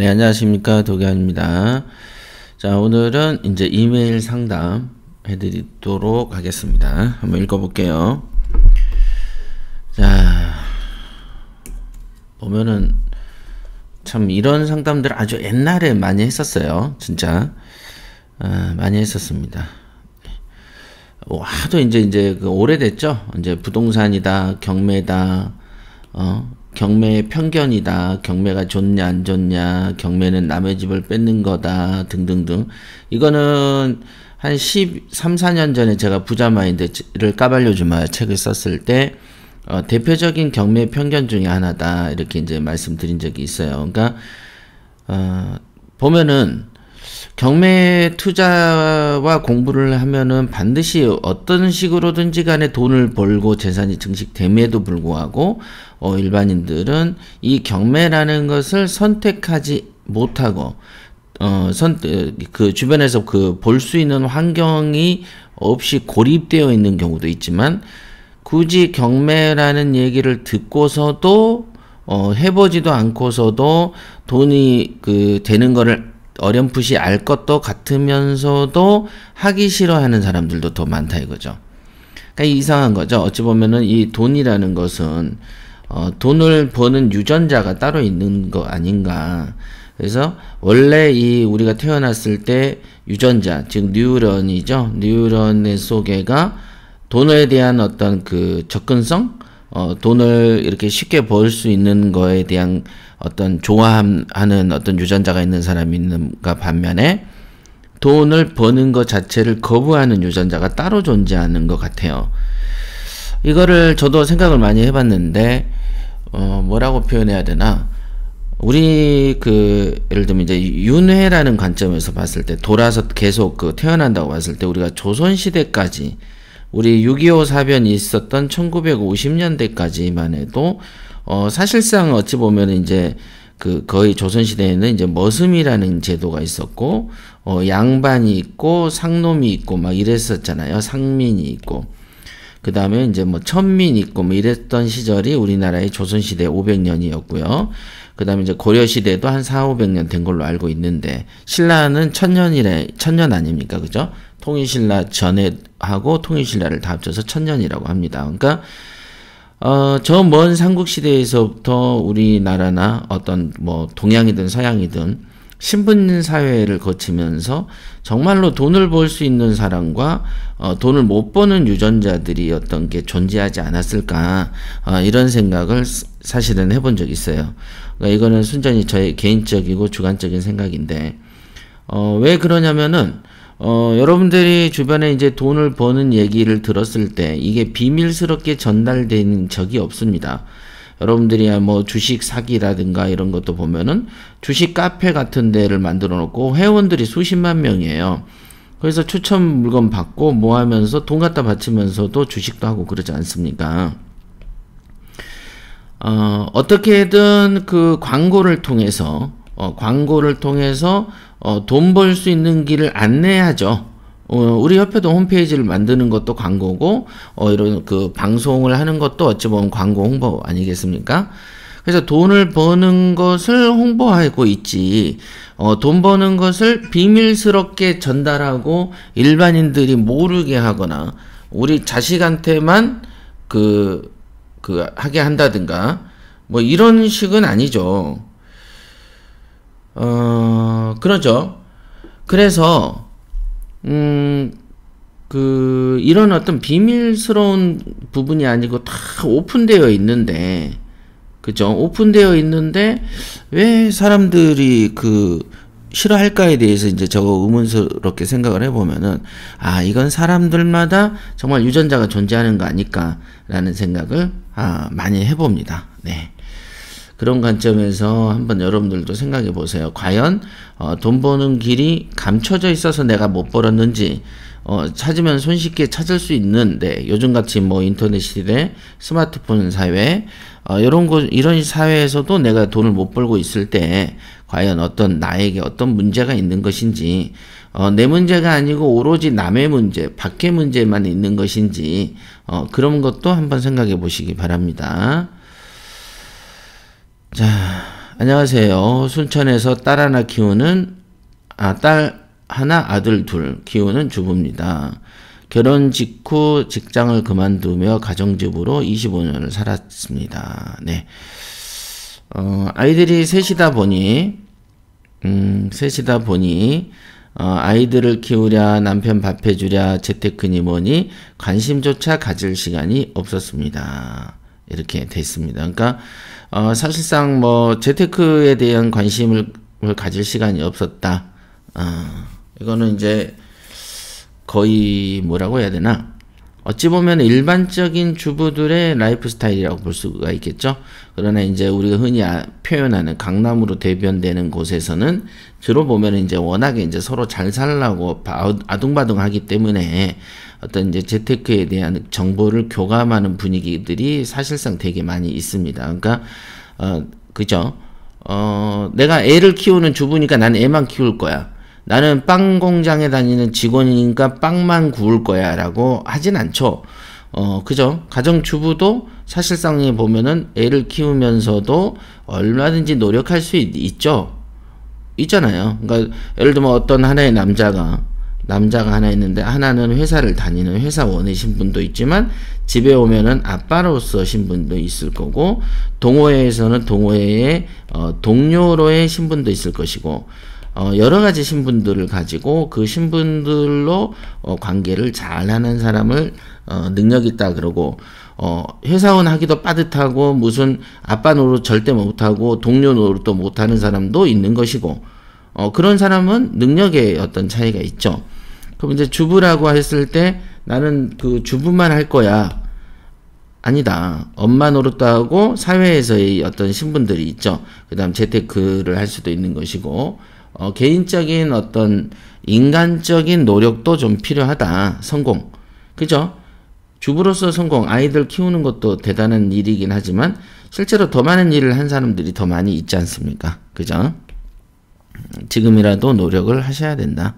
네, 안녕하십니까. 도겸입니다. 자, 오늘은 이제 이메일 상담 해드리도록 하겠습니다. 한번 읽어볼게요. 자, 보면은 참 이런 상담들 아주 옛날에 많이 했었어요. 진짜. 아, 많이 했었습니다. 와 하도 이제 이제 그 오래됐죠. 이제 부동산이다, 경매다, 어, 경매의 편견이다. 경매가 좋냐 안 좋냐. 경매는 남의 집을 뺏는 거다. 등등등. 이거는 한 13, 4년 전에 제가 부자 마인드를 까발려 주마 책을 썼을 때 어, 대표적인 경매 편견 중에 하나다. 이렇게 이제 말씀드린 적이 있어요. 그러니까 어, 보면은 경매 투자와 공부를 하면은 반드시 어떤 식으로든지 간에 돈을 벌고 재산이 증식됨에도 불구하고 어, 일반인들은 이 경매라는 것을 선택하지 못하고 어, 선, 그 주변에서 그 볼 수 있는 환경이 없이 고립되어 있는 경우도 있지만 굳이 경매라는 얘기를 듣고서도 어, 해보지도 않고서도 돈이 그 되는 거를 어렴풋이 알 것도 같으면서도 하기 싫어하는 사람들도 더 많다 이거죠. 그러니까 이상한 거죠. 어찌 보면은 이 돈이라는 것은 어, 돈을 버는 유전자가 따로 있는 거 아닌가. 그래서 원래 이 우리가 태어났을 때 유전자, 즉 뉴런이죠. 뉴런의 속에가 돈에 대한 어떤 그 접근성 어, 돈을 이렇게 쉽게 벌 수 있는 거에 대한 어떤 좋아하는 어떤 유전자가 있는 사람이 있는가 반면에 돈을 버는 것 자체를 거부하는 유전자가 따로 존재하는 것 같아요. 이거를 저도 생각을 많이 해봤는데, 어, 뭐라고 표현해야 되나. 우리 그, 예를 들면 이제 윤회라는 관점에서 봤을 때, 돌아서 계속 그 태어난다고 봤을 때, 우리가 조선시대까지 우리 6.25 사변이 있었던 1950년대까지만 해도 어 사실상 어찌 보면 이제 그 거의 조선시대에는 이제 머슴이라는 제도가 있었고 어 양반이 있고 상놈이 있고 막 이랬었잖아요 상민이 있고 그 다음에 이제 뭐 천민 있고 뭐 이랬던 시절이 우리나라의 조선시대 500년이었고요. 그 다음에 이제 고려시대도 한 4, 500년 된 걸로 알고 있는데, 신라는 천년이래, 천년 아닙니까? 그죠? 통일신라 전에 하고 통일신라를 다 합쳐서 천년이라고 합니다. 그러니까 어, 저 먼 삼국시대에서부터 우리나라나 어떤 뭐 동양이든 서양이든 신분 사회를 거치면서 정말로 돈을 벌 수 있는 사람과 어, 돈을 못 버는 유전자들이 어떤 게 존재하지 않았을까 어, 이런 생각을 사실은 해본 적이 있어요. 그러니까 이거는 순전히 저의 개인적이고 주관적인 생각인데 어, 왜 그러냐면은 어, 여러분들이 주변에 이제 돈을 버는 얘기를 들었을 때 이게 비밀스럽게 전달된 적이 없습니다. 여러분들이뭐 주식 사기라든가 이런 것도 보면은 주식 카페 같은 데를 만들어 놓고 회원들이 수십만 명이에요. 그래서 추천 물건 받고 뭐 하면서 돈 갖다 바치면서도 주식도 하고 그러지 않습니까? 어, 어떻게든 그 광고를 통해서 어, 광고를 통해서 어, 돈 벌 수 있는 길을 안내하죠. 어, 우리 협회도 홈페이지를 만드는 것도 광고고 어, 이런 그 방송을 하는 것도 어찌 보면 광고 홍보 아니겠습니까? 그래서 돈을 버는 것을 홍보하고 있지. 어, 돈 버는 것을 비밀스럽게 전달하고 일반인들이 모르게 하거나 우리 자식한테만 그, 그, 하게 한다든가 뭐 이런 식은 아니죠. 어, 그러죠. 그래서, 음, 그, 이런 어떤 비밀스러운 부분이 아니고 다 오픈되어 있는데, 그죠? 오픈되어 있는데, 왜 사람들이 그, 싫어할까에 대해서 이제 저거 의문스럽게 생각을 해보면은, 아, 이건 사람들마다 정말 유전자가 존재하는 거 아닐까라는 생각을, 아, 많이 해봅니다. 네. 그런 관점에서 한번 여러분들도 생각해 보세요. 과연 어, 돈 버는 길이 감춰져 있어서 내가 못 벌었는지 어, 찾으면 손쉽게 찾을 수 있는데 네, 요즘같이 뭐 인터넷 시대, 스마트폰 사회 어, 이런 거 이런 사회에서도 내가 돈을 못 벌고 있을 때 과연 어떤 나에게 어떤 문제가 있는 것인지 어, 내 문제가 아니고 오로지 남의 문제, 밖의 문제만 있는 것인지 어, 그런 것도 한번 생각해 보시기 바랍니다. 자, 안녕하세요. 순천에서 딸 하나 키우는, 아, 딸 하나, 아들 둘 키우는 주부입니다. 결혼 직후 직장을 그만두며 가정집으로 25년을 살았습니다. 네. 어, 아이들이 셋이다 보니, 음, 셋이다 보니, 어, 아이들을 키우랴, 남편 밥해주랴, 재테크니 뭐니, 관심조차 가질 시간이 없었습니다. 이렇게 돼 있습니다. 그러니까 어, 사실상 뭐 재테크에 대한 관심을 가질 시간이 없었다. 어, 이거는 이제 거의 뭐라고 해야 되나? 어찌 보면 일반적인 주부들의 라이프 스타일이라고 볼 수가 있겠죠. 그러나 이제 우리가 흔히 아, 표현하는 강남으로 대변되는 곳에서는 들어보면 이제 워낙에 이제 서로 잘 살라고 아둥바둥 하기 때문에 어떤 이제 재테크에 대한 정보를 교감하는 분위기들이 사실상 되게 많이 있습니다. 그러니까, 어, 그죠? 어, 내가 애를 키우는 주부니까 난 애만 키울 거야. 나는 빵 공장에 다니는 직원이니까 빵만 구울 거야 라고 하진 않죠. 어, 그죠? 가정주부도 사실상에 보면은 애를 키우면서도 얼마든지 노력할 수 있, 죠 있잖아요. 그러니까 예를 들면 어떤 하나의 남자가 남자가 하나 있는데 하나는 회사를 다니는 회사원의 신분도 있지만 집에 오면은 아빠로서 신분도 있을 거고 동호회에서는 동호회의 어, 동료로의 신분도 있을 것이고 어, 여러 가지 신분들을 가지고 그 신분들로 어, 관계를 잘하는 사람을 어, 능력 있다 그러고 어, 회사원 하기도 빠듯하고 무슨 아빠 노릇 절대 못하고 동료 노릇도 못하는 사람도 있는 것이고 어, 그런 사람은 능력의 어떤 차이가 있죠. 그럼 이제 주부라고 했을 때 나는 그 주부만 할 거야. 아니다. 엄마 노릇도 하고 사회에서의 어떤 신분들이 있죠. 그 다음 재테크를 할 수도 있는 것이고, 어, 개인적인 어떤 인간적인 노력도 좀 필요하다. 성공. 그죠? 주부로서 성공, 아이들 키우는 것도 대단한 일이긴 하지만 실제로 더 많은 일을 한 사람들이 더 많이 있지 않습니까? 그죠? 지금이라도 노력을 하셔야 된다.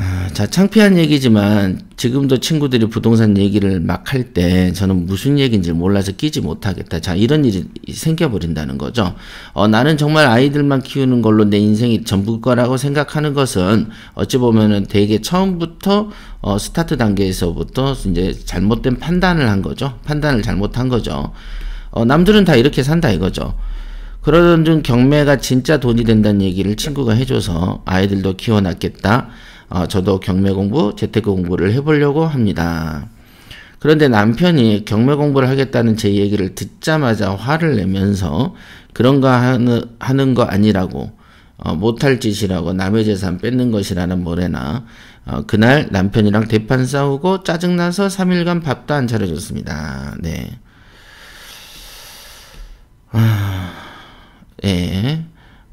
아, 자, 창피한 얘기지만 지금도 친구들이 부동산 얘기를 막 할 때 저는 무슨 얘기인지 몰라서 끼지 못하겠다. 자, 이런 일이 생겨버린다는 거죠. 어, 나는 정말 아이들만 키우는 걸로 내 인생이 전부 거라고 생각하는 것은 어찌 보면은 되게 처음부터 어, 스타트 단계에서부터 이제 잘못된 판단을 한 거죠. 판단을 잘못한 거죠. 어, 남들은 다 이렇게 산다 이거죠. 그러던 중 경매가 진짜 돈이 된다는 얘기를 친구가 해줘서 아이들도 키워놨겠다. 어, 저도 경매 공부, 재테크 공부를 해보려고 합니다. 그런데 남편이 경매 공부를 하겠다는 제 얘기를 듣자마자 화를 내면서 그런가 하는, 하는 거 아니라고 어, 못할 짓이라고 남의 재산 뺏는 것이라는 모래나 어, 그날 남편이랑 대판 싸우고 짜증나서 3일간 밥도 안 차려줬습니다. 네. 아, 예.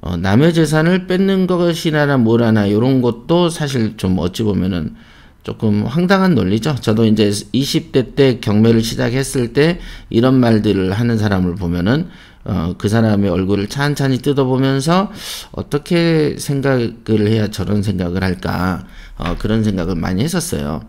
어, 남의 재산을 뺏는 것이나라 뭐라나 이런 것도 사실 좀 어찌 보면은 조금 황당한 논리죠. 저도 이제 20대 때 경매를 시작했을 때 이런 말들을 하는 사람을 보면은 어, 그 사람의 얼굴을 찬찬히 뜯어보면서 어떻게 생각을 해야 저런 생각을 할까 어, 그런 생각을 많이 했었어요.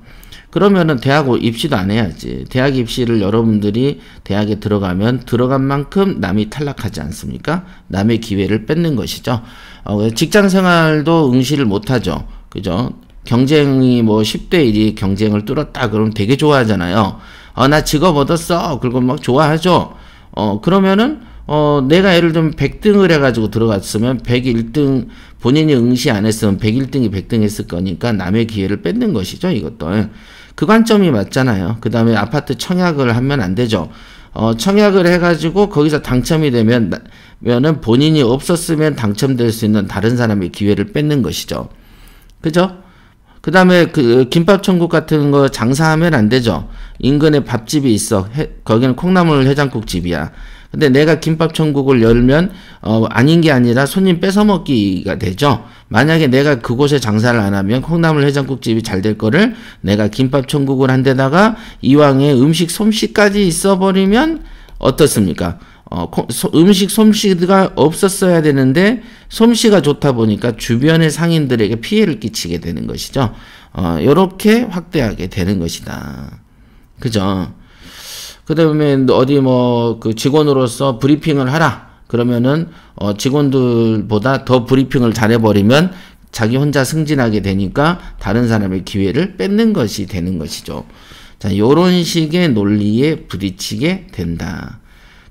그러면은 대학 입시도 안 해야지. 대학 입시를 여러분들이 대학에 들어가면 들어간 만큼 남이 탈락하지 않습니까? 남의 기회를 뺏는 것이죠. 어, 직장 생활도 응시를 못하죠. 그죠? 경쟁이 뭐 10대 1이 경쟁을 뚫었다. 그럼 되게 좋아하잖아요. 어, 나 직업 얻었어. 그리고 막 좋아하죠. 어, 그러면은 어, 내가 예를 들면 100등을 해가지고 들어갔으면 101등, 본인이 응시 안 했으면 101등이 100등 했을 거니까 남의 기회를 뺏는 것이죠, 이것도. 그 관점이 맞잖아요. 그 다음에 아파트 청약을 하면 안 되죠. 어, 청약을 해가지고 거기서 당첨이 되면, 면은 본인이 없었으면 당첨될 수 있는 다른 사람의 기회를 뺏는 것이죠. 그죠? 그 다음에 그 김밥천국 같은 거 장사하면 안 되죠. 인근에 밥집이 있어. 해, 거기는 콩나물 해장국 집이야. 근데 내가 김밥 천국을 열면 어, 아닌 게 아니라 손님 뺏어 먹기가 되죠. 만약에 내가 그곳에 장사를 안 하면 콩나물 해장국집이 잘 될 거를 내가 김밥 천국을 한 데다가 이왕에 음식 솜씨까지 있어 버리면 어떻습니까? 어, 음식 솜씨가 없었어야 되는데 솜씨가 좋다 보니까 주변의 상인들에게 피해를 끼치게 되는 것이죠. 어, 요렇게 확대하게 되는 것이다. 그죠? 그다음에 어디 뭐 그 직원으로서 브리핑을 하라. 그러면은 어 직원들보다 더 브리핑을 잘해 버리면 자기 혼자 승진하게 되니까 다른 사람의 기회를 뺏는 것이 되는 것이죠. 자, 요런 식의 논리에 부딪히게 된다.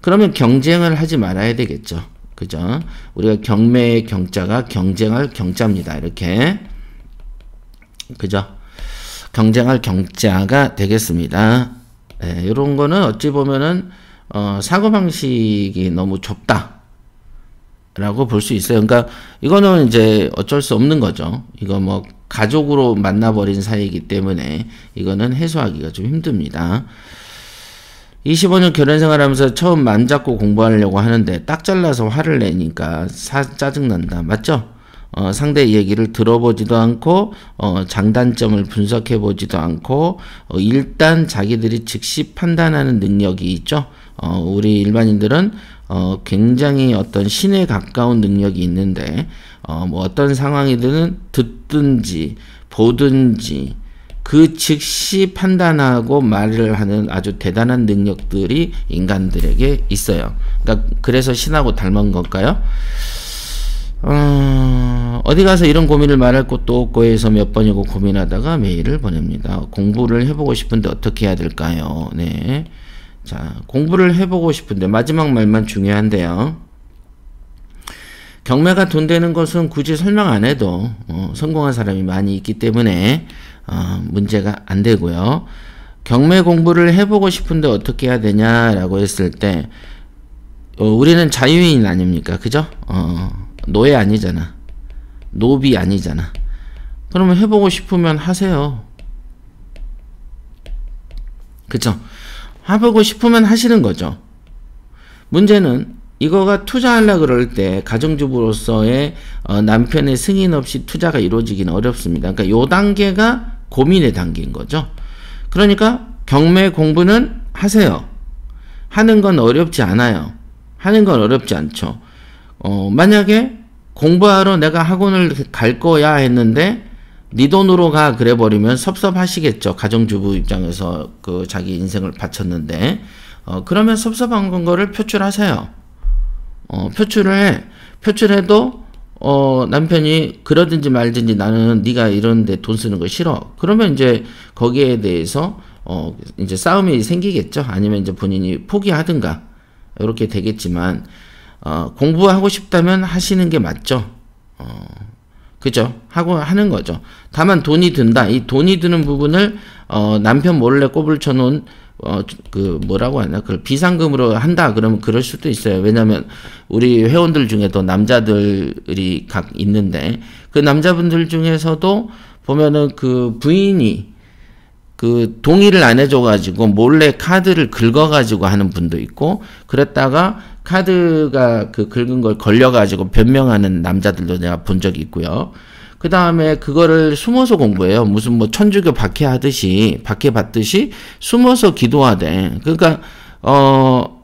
그러면 경쟁을 하지 말아야 되겠죠. 그죠? 우리가 경매의 경자가 경쟁할 경자입니다. 이렇게. 그죠? 경쟁할 경자가 되겠습니다. 예, 이런 거는 어찌 보면은 어, 사고 방식이 너무 좁다. 라고 볼 수 있어요. 그러니까 이거는 이제 어쩔 수 없는 거죠. 이거 뭐 가족으로 만나버린 사이이기 때문에 이거는 해소하기가 좀 힘듭니다. 25년 결혼 생활하면서 처음 만 잡고 공부하려고 하는데 딱 잘라서 화를 내니까 사, 짜증난다. 맞죠? 어, 상대 얘기를 들어보지도 않고 어, 장단점을 분석해 보지도 않고 어, 일단 자기들이 즉시 판단하는 능력이 있죠. 어, 우리 일반인들은 어, 굉장히 어떤 신에 가까운 능력이 있는데 어, 뭐 어떤 상황이든 듣든지 보든지 그 즉시 판단하고 말을 하는 아주 대단한 능력들이 인간들에게 있어요. 그러니까 그래서 신하고 닮은 걸까요? 어, 어디 가서 이런 고민을 말할 곳도 없고 해서 몇 번이고 고민하다가 메일을 보냅니다. 공부를 해보고 싶은데 어떻게 해야 될까요? 네. 자, 공부를 해보고 싶은데 마지막 말만 중요한데요. 경매가 돈 되는 것은 굳이 설명 안 해도 어, 성공한 사람이 많이 있기 때문에 어, 문제가 안 되고요. 경매 공부를 해보고 싶은데 어떻게 해야 되냐라고 했을 때 어, 우리는 자유인 아닙니까? 그죠? 어, 노예 아니잖아. 노비 아니잖아. 그러면 해보고 싶으면 하세요. 그쵸? 해보고 싶으면 하시는 거죠. 문제는 이거가 투자하려 그럴 때 가정주부로서의 어, 남편의 승인 없이 투자가 이루어지기는 어렵습니다. 그러니까 요 단계가 고민의 단계인 거죠. 그러니까 경매 공부는 하세요. 하는 건 어렵지 않아요. 하는 건 어렵지 않죠. 어, 만약에 공부하러 내가 학원을 갈 거야 했는데 네 돈으로 가 그래 버리면 섭섭하시겠죠. 가정주부 입장에서 그 자기 인생을 바쳤는데 어, 그러면 섭섭한 거를 표출하세요. 어, 표출을 해. 표출해도 어, 남편이 그러든지 말든지 나는 네가 이런데 돈 쓰는 거 싫어. 그러면 이제 거기에 대해서 어, 이제 싸움이 생기겠죠. 아니면 이제 본인이 포기하든가 이렇게 되겠지만 어, 공부하고 싶다면 하시는 게 맞죠. 어, 그죠? 하고 하는 거죠. 다만 돈이 든다. 이 돈이 드는 부분을 어, 남편 몰래 꼬불 쳐놓은 어, 그 뭐라고 하나 그걸 비상금으로 한다 그러면 그럴 수도 있어요. 왜냐하면 우리 회원들 중에도 남자들이 각 있는데 그 남자분들 중에서도 보면은 그 부인이 그 동의를 안 해줘가지고 몰래 카드를 긁어가지고 하는 분도 있고 그랬다가 카드가 그 긁은 걸 걸려가지고 변명하는 남자들도 내가 본 적이 있고요. 그 다음에 그거를 숨어서 공부해요. 무슨 뭐 천주교 박해하듯이, 박해받듯이 숨어서 기도하대. 그러니까, 어,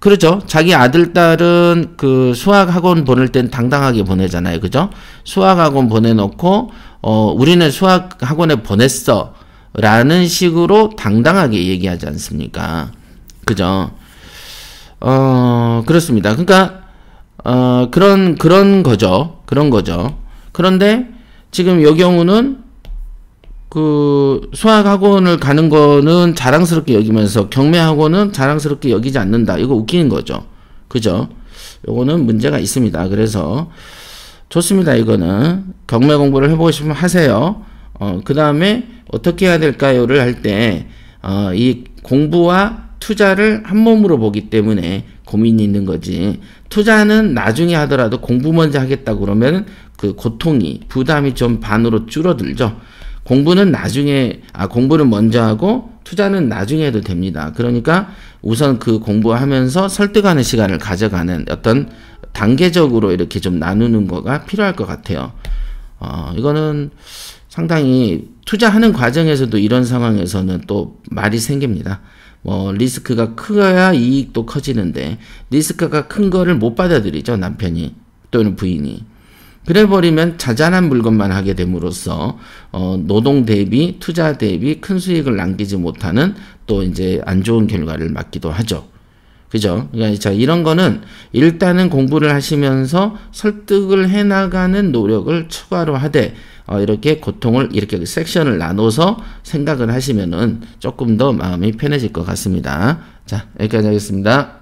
그렇죠. 자기 아들, 딸은 그 수학학원 보낼 땐 당당하게 보내잖아요. 그죠? 수학학원 보내놓고, 어, 우리는 수학학원에 보냈어. 라는 식으로 당당하게 얘기하지 않습니까? 그죠? 어, 그렇습니다. 그러니까, 어, 그런, 그런 거죠. 그런 거죠. 그런데 지금 이 경우는 그 수학학원을 가는 거는 자랑스럽게 여기면서 경매학원은 자랑스럽게 여기지 않는다. 이거 웃기는 거죠. 그죠? 요거는 문제가 있습니다. 그래서 좋습니다. 이거는 경매 공부를 해보고 싶으면 하세요. 어, 그 다음에 어떻게 해야 될까요?를 할 때, 어, 이 공부와 투자를 한 몸으로 보기 때문에 고민이 있는 거지. 투자는 나중에 하더라도 공부 먼저 하겠다 그러면 그 고통이 부담이 좀 반으로 줄어들죠. 공부는 나중에 아 공부는 먼저 하고 투자는 나중에 해도 됩니다. 그러니까 우선 그 공부하면서 설득하는 시간을 가져가는 어떤 단계적으로 이렇게 좀 나누는 거가 필요할 것 같아요. 어, 이거는 상당히 투자하는 과정에서도 이런 상황에서는 또 말이 생깁니다. 뭐 리스크가 크야 이익도 커지는데 리스크가 큰 거를 못 받아들이죠 남편이 또는 부인이 그래버리면 자잘한 물건만 하게 됨으로써 어, 노동 대비 투자 대비 큰 수익을 남기지 못하는 또 이제 안 좋은 결과를 맞기도 하죠. 그죠? 그러니까 자, 이런 거는 일단은 공부를 하시면서 설득을 해나가는 노력을 추가로 하되 어, 이렇게 고통을 이렇게 그 섹션을 나눠서 생각을 하시면은 조금 더 마음이 편해질 것 같습니다. 자, 여기까지 하겠습니다.